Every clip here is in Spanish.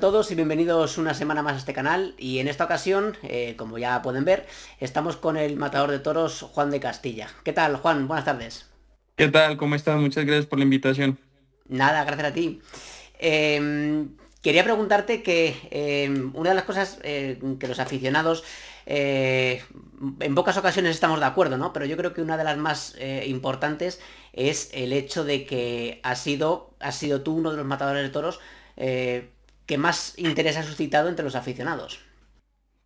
todos y bienvenidos una semana más a este canal y en esta ocasión, eh, como ya pueden ver, estamos con el matador de toros Juan de Castilla. ¿Qué tal Juan? Buenas tardes. ¿Qué tal? ¿Cómo estás? Muchas gracias por la invitación. Nada, gracias a ti. Em, quería preguntarte que em, una de las cosas eh, que los aficionados eh, en pocas ocasiones estamos de acuerdo, ¿no? Pero yo creo que una de las más importantes es el hecho de que has sido, ha sido tú uno de los matadores de toros que más interés ha suscitado entre los aficionados.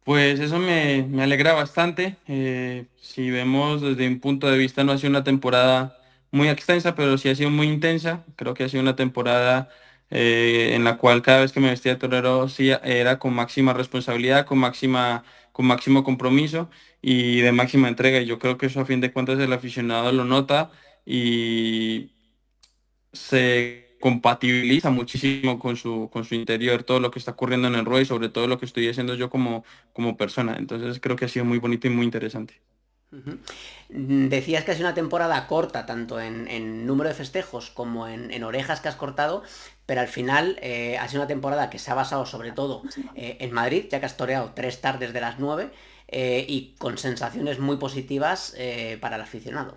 Pues eso me, alegra bastante. Eh, si vemos desde un punto de vista, no ha sido una temporada muy extensa, pero sí ha sido muy intensa. Creo que ha sido una temporada eh, en la cual cada vez que me vestía de torero sí era con máxima responsabilidad, con máxima con máximo compromiso y de máxima entrega. Y yo creo que eso a fin de cuentas el aficionado lo nota y se compatibiliza muchísimo con su, con su interior todo lo que está ocurriendo en el ruedo sobre todo lo que estoy haciendo yo como, como persona. Entonces creo que ha sido muy bonito y muy interesante. Decías que ha sido una temporada corta, tanto en, número de festejos como en, orejas que has cortado, pero al final eh, ha sido una temporada que se ha basado sobre todo eh, en Madrid, ya que has toreado tres tardes de las nueve eh, y con sensaciones muy positivas para el aficionado.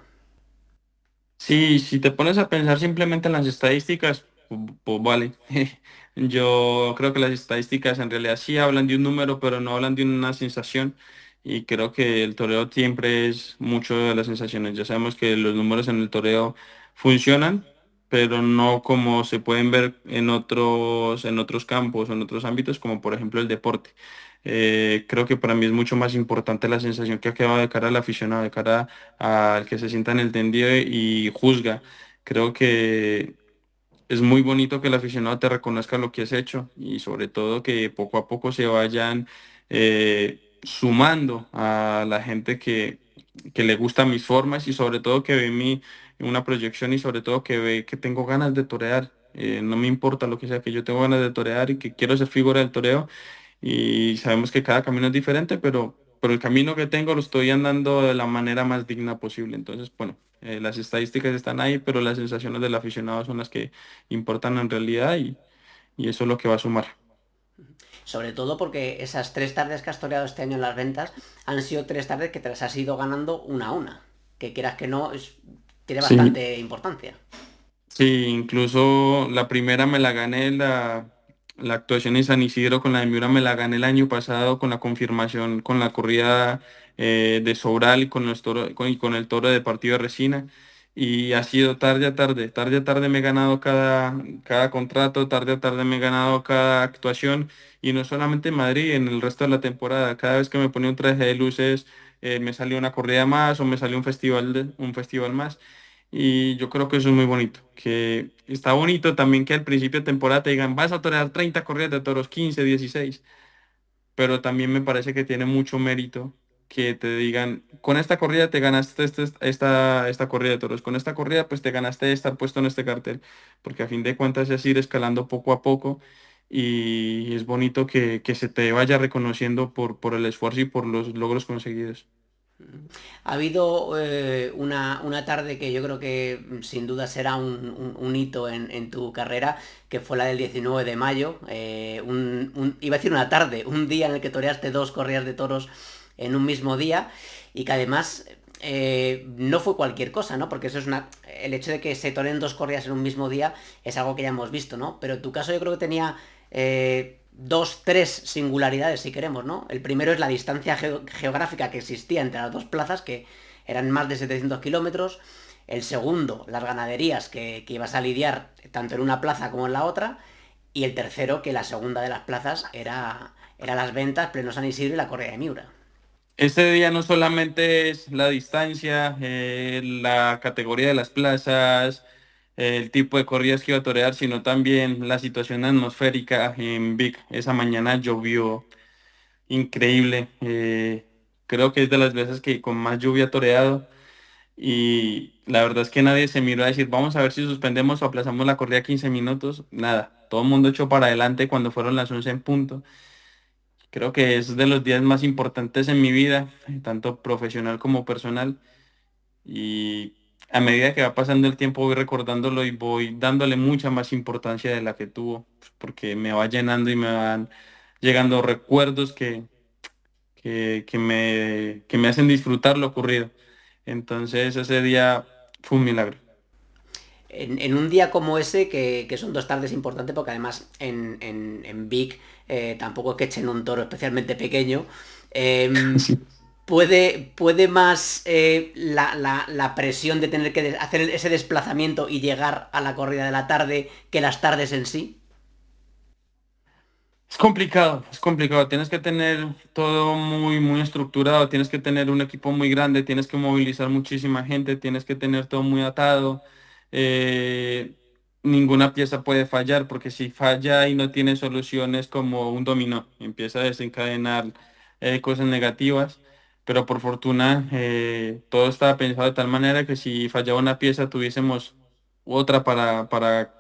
Sí, si te pones a pensar simplemente en las estadísticas, pues, vale. Yo creo que las estadísticas en realidad sí hablan de un número, pero no hablan de una sensación. Y creo que el toreo siempre es mucho de las sensaciones. Ya sabemos que los números en el toreo funcionan, pero no como se pueden ver en otros, en otros campos, en otros ámbitos, como por ejemplo el deporte. Eh, creo que para mí es mucho más importante la sensación que ha quedado de cara al aficionado, de cara al que se sienta en el tendido y juzga. Creo que es muy bonito que el aficionado te reconozca lo que has hecho y sobre todo que poco a poco se vayan eh, sumando a la gente que, que le gustan mis formas y sobre todo que ve mi una proyección y sobre todo que ve que tengo ganas de torear. Eh, no me importa lo que sea, que yo tengo ganas de torear y que quiero ser figura del toreo y sabemos que cada camino es diferente, pero, por el camino que tengo lo estoy andando de la manera más digna posible. Entonces, bueno, eh, las estadísticas están ahí, pero las sensaciones del aficionado son las que importan en realidad y, eso es lo que va a sumar. Sobre todo porque esas tres tardes que has toreado este año en las ventas han sido tres tardes que te las has ido ganando una a una. Que quieras que no, tiene bastante importancia. Sí, incluso la primera me la gané la la actuación en San Isidro con la de Miura me la gané el año pasado con la confirmación, con la corrida eh, de Sobral y con, el toro de partido de Resina. Y ha sido tarde a tarde, tarde a tarde me he ganado cada, cada contrato, tarde a tarde me he ganado cada actuación. Y no solamente en Madrid, en el resto de la temporada. Cada vez que me ponía un traje de luces, eh, me salía una corrida más o me salía un festival, un festival más. Y yo creo que eso es muy bonito. Que está bonito también que al principio de temporada te digan, vas a torear 30 corridas de toros, 15, 16. Pero también me parece que tiene mucho mérito que te digan, con esta corrida te ganaste este, esta, esta corrida de toros, con esta corrida pues te ganaste estar puesto en este cartel, porque a fin de cuentas es ir escalando poco a poco y es bonito que, que se te vaya reconociendo por, por el esfuerzo y por los logros conseguidos. Ha habido eh, una, tarde que yo creo que mm, sin duda será un, hito en, tu carrera, que fue la del 19 de mayo. Eh, iba a decir una tarde, un día en el que toreaste dos corridas de toros en un mismo día y que además eh, no fue cualquier cosa, ¿no? Porque eso es una. El hecho de que se toren dos corridas en un mismo día es algo que ya hemos visto, ¿no? Pero tu caso yo creo que tenía dos, tres singularidades, si queremos, ¿no? El primero es la distancia geográfica que existía entre las dos plazas, que eran más de 700 kilómetros. El segundo, las ganaderías que, ibas a lidiar tanto en una plaza como en la otra. Y el tercero, que la segunda de las plazas era, era las ventas, Pleno San Isidro y la Correa de Miura. Ese día no solamente es la distancia, eh, la categoría de las plazas, el tipo de corridas que iba a torear, sino también la situación atmosférica en Vic. Esa mañana llovió increíble. Eh, creo que es de las veces que con más lluvia ha toreado. Y la verdad es que nadie se miró a decir, vamos a ver si suspendemos o aplazamos la corrida 15 minutos. Nada, todo el mundo echó para adelante cuando fueron las 11 en punto. Creo que es de los días más importantes en mi vida, tanto profesional como personal. Y a medida que va pasando el tiempo voy recordándolo y voy dándole mucha más importancia de la que tuvo, pues, porque me va llenando y me van llegando recuerdos que, que, me, me hacen disfrutar lo ocurrido. Entonces ese día fue un milagro. En, un día como ese, que, son dos tardes importantes, porque además en, en, eh, tampoco es que echen un toro especialmente pequeño, em, puede, más eh, la, presión de tener que hacer ese desplazamiento y llegar a la corrida de la tarde que las tardes en sí? Es complicado, es complicado. Tienes que tener todo muy, muy estructurado, tienes que tener un equipo muy grande, tienes que movilizar muchísima gente, tienes que tener todo muy atado. Eh, ninguna pieza puede fallar porque si falla y no tiene soluciones como un dominó, empieza a desencadenar eh, cosas negativas pero por fortuna eh, todo estaba pensado de tal manera que si fallaba una pieza tuviésemos otra para, para,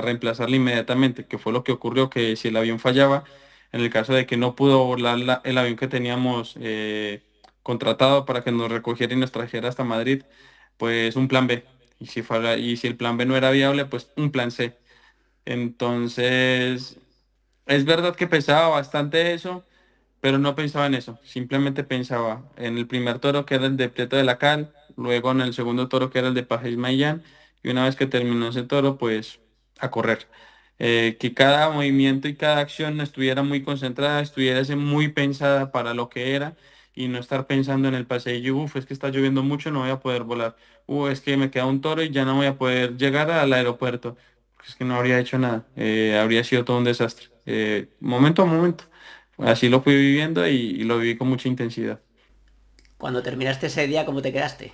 reemplazarla inmediatamente, que fue lo que ocurrió, que si el avión fallaba, en el caso de que no pudo volar el avión que teníamos eh, contratado para que nos recogiera y nos trajera hasta Madrid, pues un plan B. Y si, y si el plan B no era viable, pues un plan C. Entonces, es verdad que pesaba bastante eso, pero no pensaba en eso, simplemente pensaba en el primer toro que era el de Prieto de la Cal, luego en el segundo toro que era el de Pajes y una vez que terminó ese toro, pues a correr. Eh, que cada movimiento y cada acción estuviera muy concentrada, estuviera muy pensada para lo que era y no estar pensando en el paseillo, uff, es que está lloviendo mucho, no voy a poder volar, uff, es que me queda un toro y ya no voy a poder llegar al aeropuerto, es que no habría hecho nada, eh, habría sido todo un desastre, eh, momento a momento. Así lo fui viviendo y, lo viví con mucha intensidad. Cuando terminaste ese día, ¿cómo te quedaste?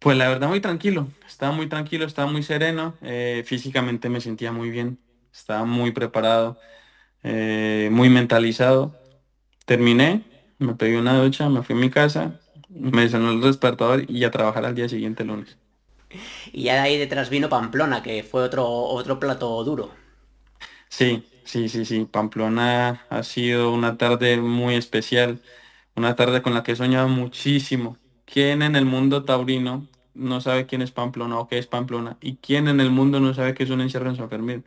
Pues la verdad muy tranquilo, estaba muy tranquilo, estaba muy sereno, eh, físicamente me sentía muy bien, estaba muy preparado, eh, muy mentalizado. Terminé, me pedí una ducha, me fui a mi casa, me sanó el despertador y a trabajar al día siguiente lunes. Y ya de ahí detrás vino Pamplona, que fue otro, otro plato duro. Sí, Sí, sí, sí, Pamplona ha sido una tarde muy especial, una tarde con la que he soñado muchísimo. ¿Quién en el mundo taurino no sabe quién es Pamplona o qué es Pamplona? ¿Y quién en el mundo no sabe qué es un encierro en San Fermín?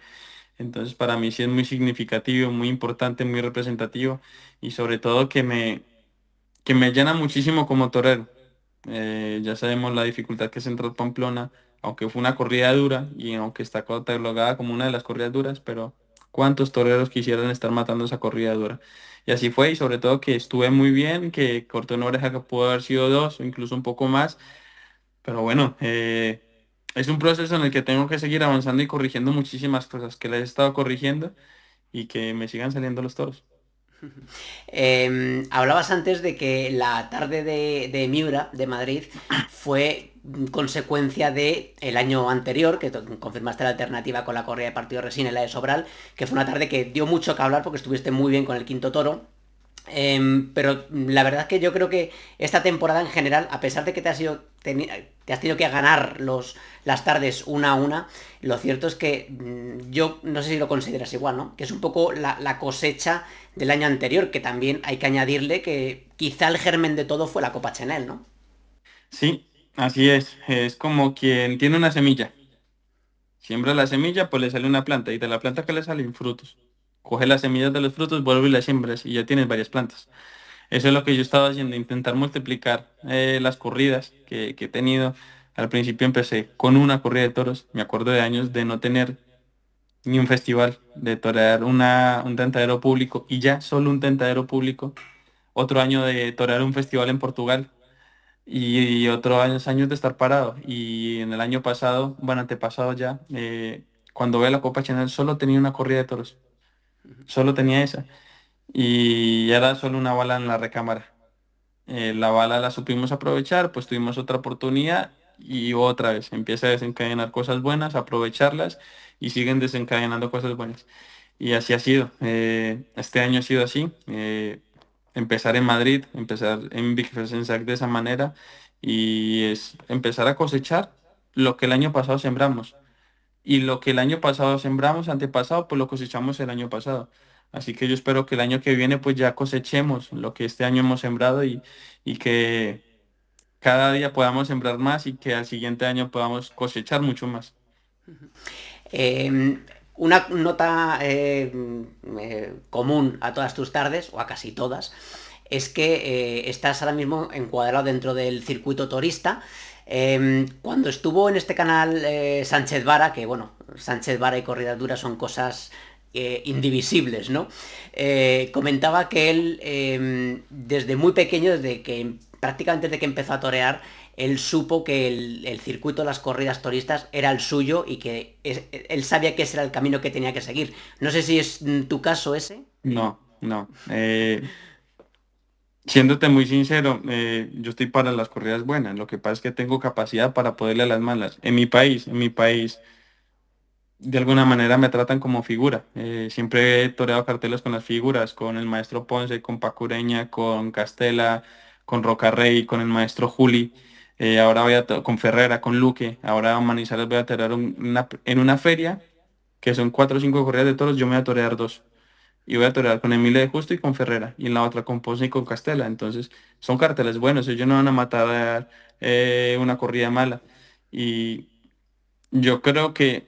Entonces para mí sí es muy significativo, muy importante, muy representativo y sobre todo que me, que me llena muchísimo como torero. Eh, ya sabemos la dificultad que es entrar Pamplona, aunque fue una corrida dura y aunque está catalogada como una de las corridas duras, pero cuántos toreros quisieran estar matando esa corrida dura. Y así fue, y sobre todo que estuve muy bien, que corté una oreja que pudo haber sido dos o incluso un poco más. Pero bueno, eh, es un proceso en el que tengo que seguir avanzando y corrigiendo muchísimas cosas que les he estado corrigiendo y que me sigan saliendo los toros. Em, hablabas antes de que la tarde de, de, Miura, de Madrid, fue consecuencia de el año anterior, que confirmaste la alternativa con la correa de partido Resina y la de Sobral, que fue una tarde que dio mucho que hablar porque estuviste muy bien con el quinto toro. Em, pero mm, la verdad es que yo creo que esta temporada en general, a pesar de que te has, tenido que ganar los, las tardes una a una, lo cierto es que mm, yo no sé si lo consideras igual, ¿no? Que es un poco la, la cosecha del año anterior, que también hay que añadirle que quizá el germen de todo fue la Copa Chanel, ¿no? Sí, Así es, es como quien tiene una semilla. Siembra la semilla, pues le sale una planta y de la planta que le salen frutos. Coge las semillas de los frutos, vuelve y las siembras y ya tienes varias plantas. Eso es lo que yo estaba haciendo, intentar multiplicar eh, las corridas que, he tenido. Al principio empecé con una corrida de toros, me acuerdo de años de no tener ni un festival, de torear un tentadero público y ya solo un tentadero público. Otro año de torear un festival en Portugal, y, otros años de estar parado. Y en el año pasado, bueno, antepasado ya, eh, cuando ve la Copa Chanel solo tenía una corrida de toros. Solo tenía esa. Y era solo una bala en la recámara. Eh, la bala la supimos aprovechar, pues tuvimos otra oportunidad y otra vez empieza a desencadenar cosas buenas, aprovecharlas y siguen desencadenando cosas buenas. Y así ha sido. Eh, este año ha sido así empezar en Madrid, empezar en Big de esa manera y es empezar a cosechar lo que el año pasado sembramos. Y lo que el año pasado sembramos, antepasado, pues lo cosechamos el año pasado. Así que yo espero que el año que viene pues ya cosechemos lo que este año hemos sembrado y, y que cada día podamos sembrar más y que al siguiente año podamos cosechar mucho más una nota eh, eh, común a todas tus tardes, o a casi todas, es que eh, estás ahora mismo encuadrado dentro del circuito torista. Em, cuando estuvo en este canal Sánchez Vara, que bueno, Sánchez Vara y Corrida Dura son cosas indivisibles, ¿no? comentaba que él em, desde muy pequeño, desde que prácticamente desde que empezó a torear, él supo que el, circuito de las corridas turistas era el suyo y que él sabía que ese era el camino que tenía que seguir. No sé si es mm, tu caso ese. No, no. Eh, siéndote muy sincero, eh, yo estoy para las corridas buenas. Lo que pasa es que tengo capacidad para poderle a las malas. En mi país, en mi país, de alguna manera me tratan como figura. Eh, siempre he toreado carteles con las figuras, con el maestro Ponce, con Pacureña, con Castela, con Rocarrey, con el maestro Juli. Eh, ahora voy a con Ferrera, con Luque, ahora Manizales voy a torear en una feria, que son cuatro o cinco corridas de toros, yo me voy a torear dos. Y voy a torear con Emile de Justo y con Ferrera, y en la otra con Pozni y con Castela. Entonces, son carteles buenos, ellos no van a matar eh, una corrida mala. Y yo creo que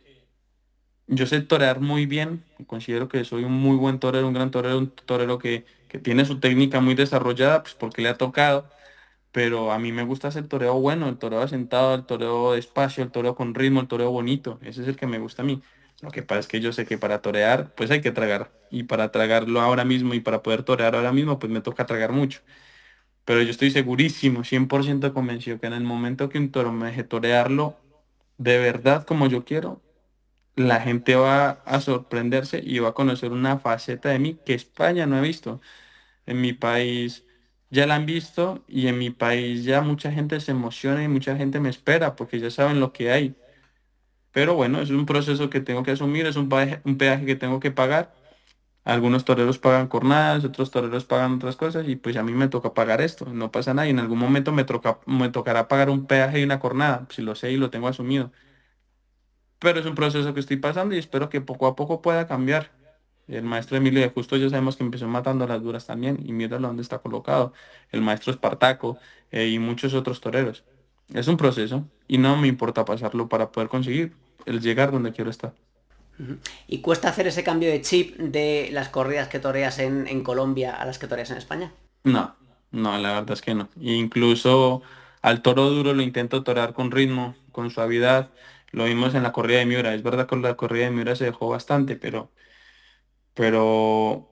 yo sé torear muy bien, considero que soy un muy buen torero, un gran torero, un torero que, que tiene su técnica muy desarrollada, pues porque le ha tocado pero a mí me gusta hacer toreo bueno, el toreo sentado, el toreo despacio, el toreo con ritmo, el toreo bonito, ese es el que me gusta a mí. Lo que pasa es que yo sé que para torear, pues hay que tragar, y para tragarlo ahora mismo y para poder torear ahora mismo, pues me toca tragar mucho. Pero yo estoy segurísimo, 100% convencido que en el momento que un toro me deje torearlo de verdad como yo quiero, la gente va a sorprenderse y va a conocer una faceta de mí que España no ha visto. En mi país ya la han visto y en mi país ya mucha gente se emociona y mucha gente me espera porque ya saben lo que hay. Pero bueno, es un proceso que tengo que asumir, es un, peaje, que tengo que pagar. Algunos toreros pagan cornadas, otros toreros pagan otras cosas y pues a mí me toca pagar esto, no pasa nada y en algún momento me, me tocará pagar un peaje y una cornada, si lo sé y lo tengo asumido. Pero es un proceso que estoy pasando y espero que poco a poco pueda cambiar. El maestro Emilio de Justo ya sabemos que empezó matando a las duras también y míralo dónde está colocado. El maestro Espartaco eh, y muchos otros toreros. Es un proceso y no me importa pasarlo para poder conseguir el llegar donde quiero estar. ¿Y cuesta hacer ese cambio de chip de las corridas que toreas en, Colombia a las que toreas en España? No, no, la verdad es que no. Incluso al toro duro lo intento torear con ritmo, con suavidad. Lo vimos en la corrida de Miura. Es verdad que la corrida de Miura se dejó bastante, pero pero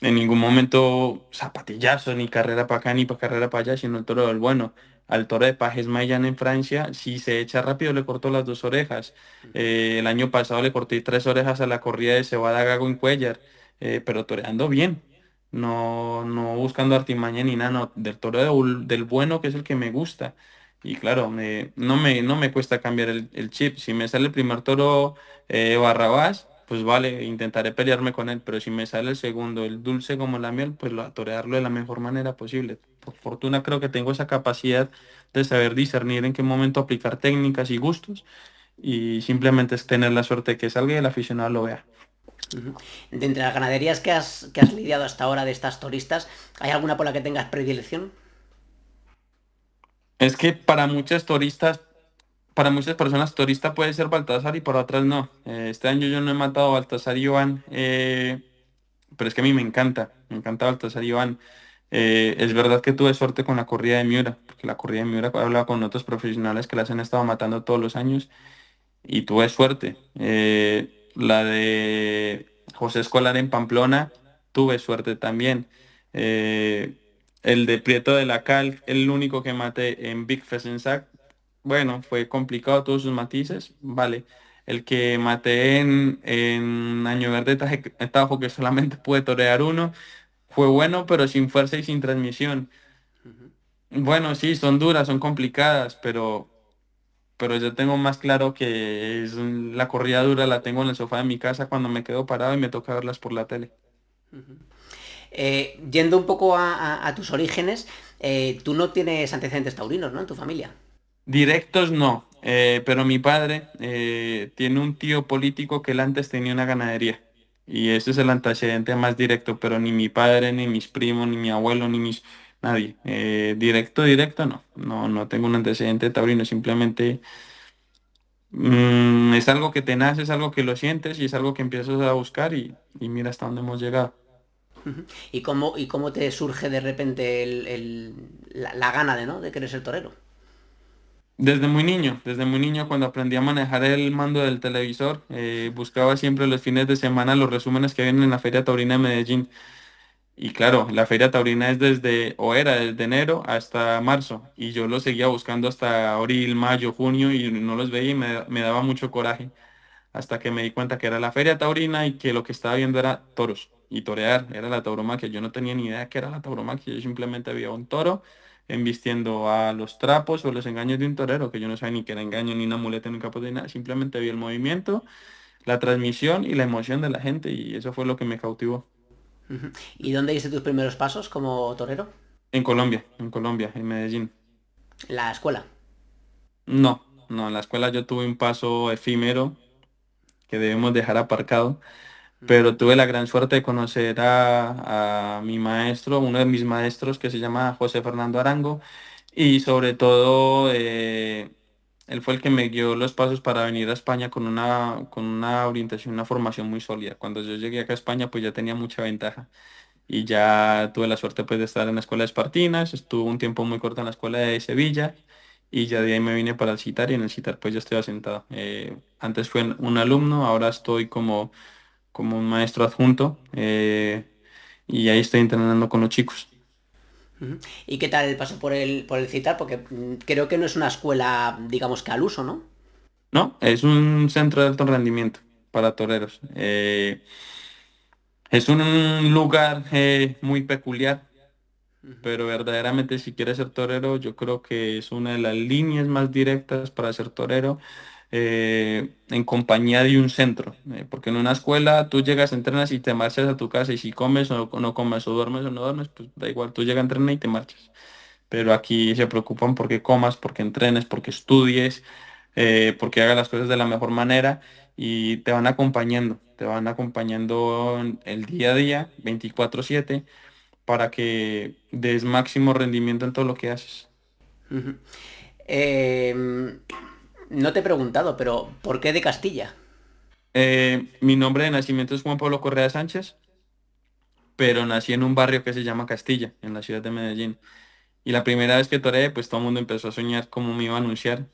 en ningún momento zapatillazo, ni carrera para acá, ni carrera para allá, sino el toro del bueno. Al toro de Pajes Mayan en Francia, si se echa rápido, le cortó las dos orejas. Eh, el año pasado le corté tres orejas a la corrida de Cebada Gago en Cuellar, eh, pero toreando bien. No, no buscando artimaña ni nada, del toro del bueno, que es el que me gusta. Y claro, no, me, cuesta cambiar el, chip. Si me sale el primer toro eh, Barrabás, pues vale, intentaré pelearme con él, pero si me sale el segundo, el dulce como la miel, pues lo atorearlo de la mejor manera posible. Por fortuna creo que tengo esa capacidad de saber discernir en qué momento aplicar técnicas y gustos y simplemente es tener la suerte de que salga y el aficionado lo vea. entre las ganaderías que has, que has lidiado hasta ahora de estas toristas, ¿hay alguna por la que tengas predilección? Es que para muchas turistas para muchas personas turista puede ser Baltasar y para otras no. Eh, este año yo no he matado a Baltasar y Iván, eh, pero es que a mí me encanta, me encanta Baltasar y Iván. Eh, es verdad que tuve suerte con la corrida de Miura, porque la corrida de Miura he con otros profesionales que las han estado matando todos los años y tuve suerte. la de José Escolar en Pamplona, tuve suerte también. el de Prieto de la Cal, el único que maté en Big Fest bueno, fue complicado todos sus matices, vale. El que maté en, Año Verde estaba que solamente pude torear uno, fue bueno, pero sin fuerza y sin transmisión. Bueno, sí, son duras, son complicadas, pero, pero yo tengo más claro que es la corrida dura la tengo en el sofá de mi casa cuando me quedo parado y me toca verlas por la tele. Eh, yendo un poco a, tus orígenes, eh, tú no tienes antecedentes taurinos, ¿no? En tu familia. Directos no, eh, pero mi padre eh, tiene un tío político que él antes tenía una ganadería. Y ese es el antecedente más directo, pero ni mi padre, ni mis primos, ni mi abuelo, ni mis... Nadie. Eh, directo, directo, no. No, no tengo un antecedente taurino, simplemente mm, es algo que te nace, es algo que lo sientes y es algo que empiezas a buscar y, mira hasta dónde hemos llegado. ¿Y cómo, y cómo te surge de repente el, la, la, gana de, ¿no? de querer ser torero? Desde muy niño, desde muy niño cuando aprendí a manejar el mando del televisor, eh, buscaba siempre los fines de semana los resúmenes que vienen en la Feria Taurina de Medellín. Y claro, la Feria Taurina es desde, o era desde enero hasta marzo, y yo lo seguía buscando hasta abril, mayo, junio, y no los veía y me, me daba mucho coraje, hasta que me di cuenta que era la Feria Taurina y que lo que estaba viendo era toros y torear, era la tauromaquia. Yo no tenía ni idea que era la tauromaquia, yo simplemente había un toro Envistiendo a los trapos o los engaños de un torero, que yo no sabía ni que era engaño, ni una muleta, ni un capote, ni nada. Simplemente vi el movimiento, la transmisión y la emoción de la gente y eso fue lo que me cautivó. ¿Y dónde hice tus primeros pasos como torero? En Colombia, en Colombia, en Medellín. ¿La escuela? No, no, en la escuela yo tuve un paso efímero que debemos dejar aparcado pero tuve la gran suerte de conocer a, mi maestro, uno de mis maestros que se llama José Fernando Arango, y sobre todo eh, él fue el que me dio los pasos para venir a España con una, con una orientación, una formación muy sólida. Cuando yo llegué acá a España pues ya tenía mucha ventaja y ya tuve la suerte pues de estar en la escuela de Espartinas, estuve un tiempo muy corto en la escuela de Sevilla y ya de ahí me vine para el CITAR y en el CITAR pues ya estoy asentado. Eh, antes fui un alumno, ahora estoy como como un maestro adjunto eh, y ahí estoy entrenando con los chicos. ¿Y qué tal el paso por el, por el CITAR? Porque mm, creo que no es una escuela, digamos que al uso, ¿no? No, es un centro de alto rendimiento para toreros. Eh, es un lugar eh, muy peculiar, pero verdaderamente si quieres ser torero, yo creo que es una de las líneas más directas para ser torero eh, en compañía de un centro, eh, porque en una escuela tú llegas, entrenas y te marchas a tu casa y si comes o no comes o duermes o no duermes, pues da igual, tú llegas, entrenas y te marchas. Pero aquí se preocupan porque comas, porque entrenes, porque estudies, eh, porque hagas las cosas de la mejor manera y te van acompañando, te van acompañando el día a día, 24/7, para que des máximo rendimiento en todo lo que haces no te he preguntado, pero ¿por qué de Castilla? Eh, mi nombre de nacimiento es Juan Pablo Correa Sánchez, pero nací en un barrio que se llama Castilla, en la ciudad de Medellín. Y la primera vez que toreé, pues todo el mundo empezó a soñar cómo me iba a anunciar.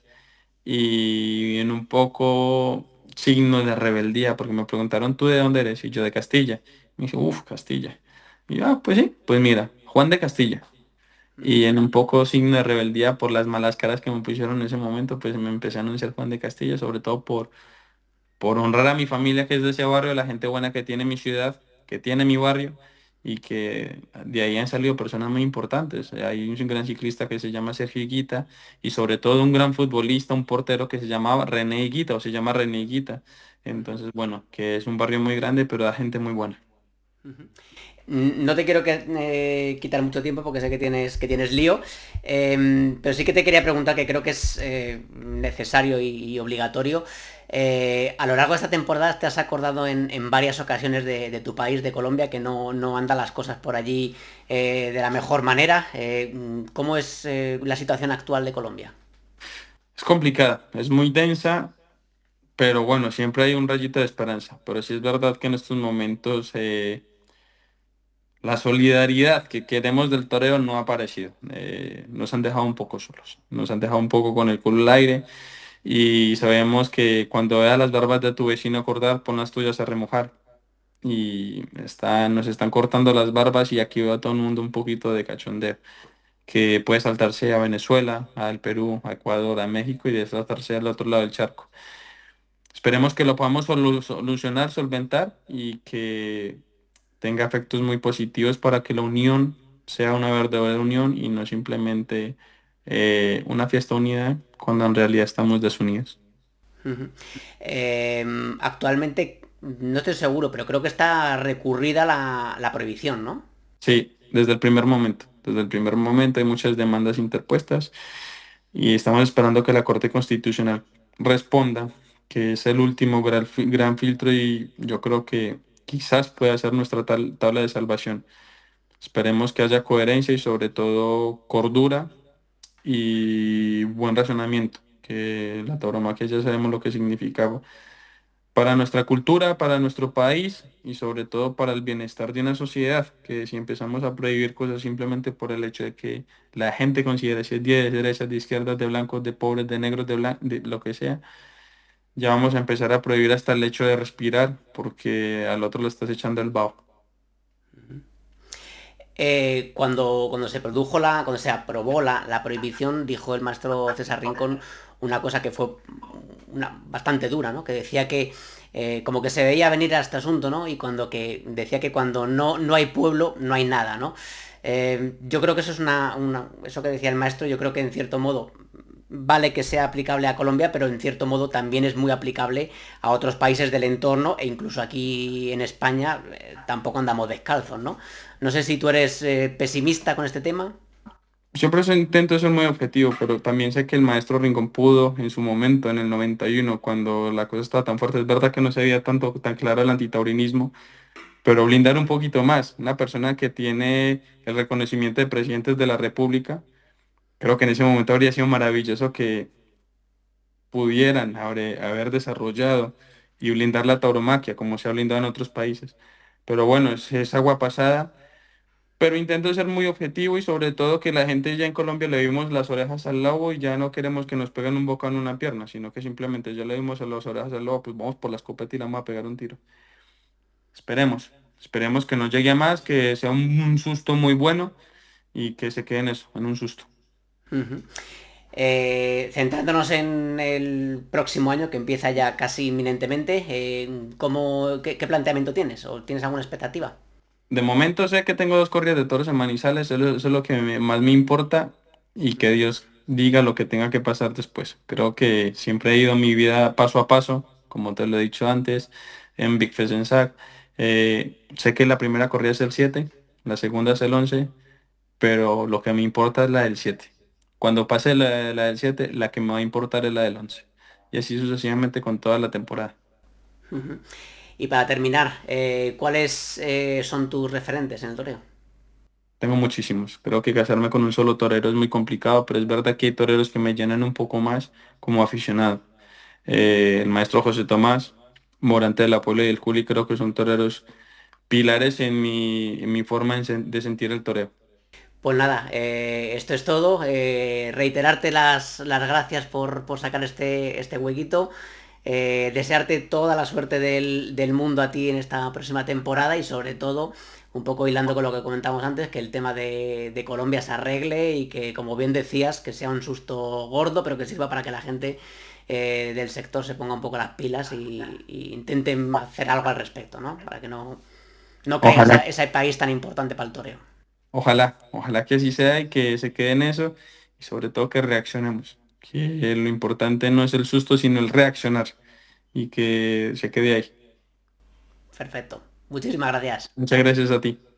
Y en un poco signo de rebeldía, porque me preguntaron, ¿tú de dónde eres? Y yo de Castilla. Me dice, uff, Castilla. Y yo, ah, pues sí, pues mira, Juan de Castilla. Y en un poco signo de rebeldía por las malas caras que me pusieron en ese momento, pues me empecé a anunciar Juan de Castilla, sobre todo por, por honrar a mi familia que es de ese barrio, la gente buena que tiene mi ciudad, que tiene mi barrio, y que de ahí han salido personas muy importantes. Hay un gran ciclista que se llama Sergio Guita y sobre todo un gran futbolista, un portero que se llamaba René Guita o se llama René Guita Entonces, bueno, que es un barrio muy grande, pero da gente muy buena. No te quiero que, eh, quitar mucho tiempo porque sé que tienes, que tienes lío, em, pero sí que te quería preguntar que creo que es eh, necesario y, obligatorio. Eh, a lo largo de esta temporada te has acordado en, varias ocasiones de, tu país, de Colombia, que no, no andan las cosas por allí de la mejor manera. ¿Cómo es la situación actual de Colombia? Es complicada, es muy densa, pero bueno, siempre hay un rayito de esperanza. Pero sí es verdad que en estos momentos la solidaridad que queremos del toreo no ha aparecido. Eh, nos han dejado un poco solos, nos han dejado un poco con el culo al aire y sabemos que cuando veas las barbas de tu vecino acordar, pon las tuyas a remojar. Y está, nos están cortando las barbas y aquí va todo el mundo un poquito de cachondeo, que puede saltarse a Venezuela, al Perú, a Ecuador, a México y saltarse al otro lado del charco. Esperemos que lo podamos solucionar, solventar y que tenga efectos muy positivos para que la unión sea una verdadera unión y no simplemente eh, una fiesta unida cuando en realidad estamos desunidos. Em, actualmente, no estoy seguro, pero creo que está recurrida la, prohibición, ¿no? Sí, desde el primer momento. Desde el primer momento hay muchas demandas interpuestas y estamos esperando que la Corte Constitucional responda, que es el último gran filtro y yo creo que quizás pueda ser nuestra tabla de salvación. Esperemos que haya coherencia y sobre todo cordura y buen razonamiento, que la tauromaquia ya sabemos lo que significaba para nuestra cultura, para nuestro país y sobre todo para el bienestar de una sociedad, que si empezamos a prohibir cosas simplemente por el hecho de que la gente considere si es 10, de derechas, de izquierdas, de blancos, de pobres, de negros, de, de lo que sea, ya vamos a empezar a prohibir hasta el hecho de respirar, porque al otro le estás echando el vaho. Eh, cuando, cuando se produjo la, cuando se aprobó la, prohibición, dijo el maestro César Rincón una cosa que fue una, bastante dura, ¿no? Que decía que eh, como que se veía venir a este asunto, ¿no? Y cuando que decía que cuando no, no hay pueblo, no hay nada, ¿no? Eh, yo creo que eso es una, una, Eso que decía el maestro, yo creo que en cierto modo vale que sea aplicable a Colombia, pero en cierto modo también es muy aplicable a otros países del entorno e incluso aquí en España eh, tampoco andamos descalzos, ¿no? No sé si tú eres eh, pesimista con este tema. Siempre intento ser muy objetivo, pero también sé que el maestro Rincón pudo en su momento, en el 91, cuando la cosa estaba tan fuerte, es verdad que no se veía tanto tan claro el antitaurinismo, pero blindar un poquito más. Una persona que tiene el reconocimiento de presidentes de la República, Creo que en ese momento habría sido maravilloso que pudieran haber, desarrollado y blindar la tauromaquia como se ha blindado en otros países. Pero bueno, es, agua pasada pero intento ser muy objetivo y sobre todo que la gente ya en Colombia le vimos las orejas al lobo y ya no queremos que nos peguen un bocado en una pierna, sino que simplemente ya le vimos las orejas al lobo, pues vamos por la escopeta y vamos a pegar un tiro. Esperemos, esperemos que no llegue a más, que sea un, un susto muy bueno y que se quede en eso, en un susto. Eh, centrándonos en el próximo año, que empieza ya casi inminentemente, eh, qué, planteamiento tienes? ¿O tienes alguna expectativa? De momento sé que tengo dos corridas de toros en Manizales, eso, es lo que más me importa y que Dios diga lo que tenga que pasar después. Creo que siempre he ido mi vida paso a paso, como te lo he dicho antes, en Big Fest en SAC. Eh, sé que la primera corrida es el 7, la segunda es el 11, pero lo que me importa es la del 7. Cuando pase la, del 7, la que me va a importar es la del 11. Y así sucesivamente con toda la temporada. Y para terminar, eh, ¿cuáles eh, son tus referentes en el toreo? Tengo muchísimos. Creo que casarme con un solo torero es muy complicado, pero es verdad que hay toreros que me llenan un poco más como aficionado. Eh, el maestro José Tomás, Morante de la Puebla y el Juli creo que son toreros pilares en mi, en mi forma de sentir el toreo. Pues nada, eh, esto es todo. Eh, reiterarte las, las gracias por, sacar este, este huequito. Eh, desearte toda la suerte del, mundo a ti en esta próxima temporada y sobre todo, un poco hilando con lo que comentamos antes, que el tema de, Colombia se arregle y que, como bien decías, que sea un susto gordo, pero que sirva para que la gente del sector se ponga un poco las pilas y, intente intenten hacer algo al respecto, ¿no? Para que no, no caiga ese país tan importante para el toreo. Ojalá, ojalá que así sea y que se quede en eso y sobre todo que reaccionemos. Que lo importante no es el susto, sino el reaccionar y que se quede ahí. Perfecto. Muchísimas gracias. Muchas gracias a ti.